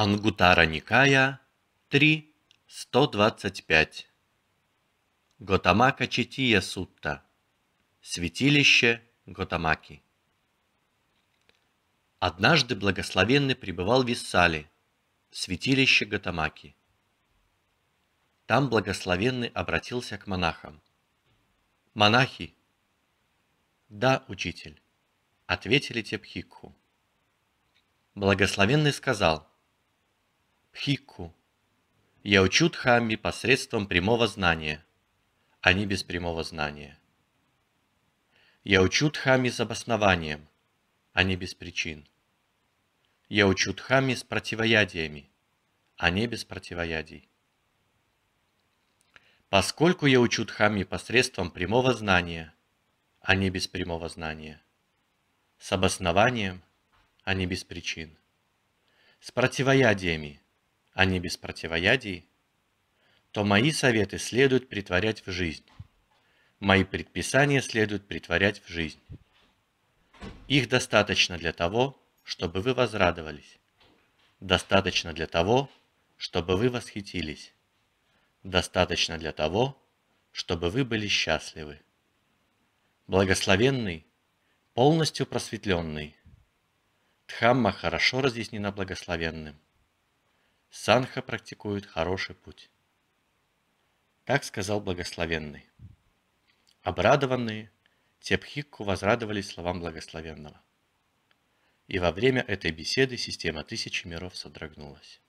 Ангутара Никая 3, 125. Готамака Четия Сутта. Святилище Готамаки. Однажды благословенный пребывал в Виссали, святилище Готамаки. Там благословенный обратился к монахам. «Монахи!» «Да, учитель», — ответили те Благословенный сказал, хикку. Я учу дхамме посредством прямого знания, а не без прямого знания. Я учу дхамме с обоснованием, а не без причин. Я учу дхамме с противоядиями, а не без противоядий. Поскольку я учу дхамме посредством прямого знания, а не без прямого знания, с обоснованием, а не без причин, с противоядиями, а не без противоядий, то мои советы следует притворять в жизнь. Мои предписания следует притворять в жизнь. Их достаточно для того, чтобы вы возрадовались. Достаточно для того, чтобы вы восхитились. Достаточно для того, чтобы вы были счастливы. Благословенный, полностью просветленный. Дхамма хорошо разъяснена благословенным. Санха практикует хороший путь. так сказал благословенный. Обрадованные, Тепхикку возрадовались словам благословенного. И во время этой беседы система тысячи миров содрогнулась.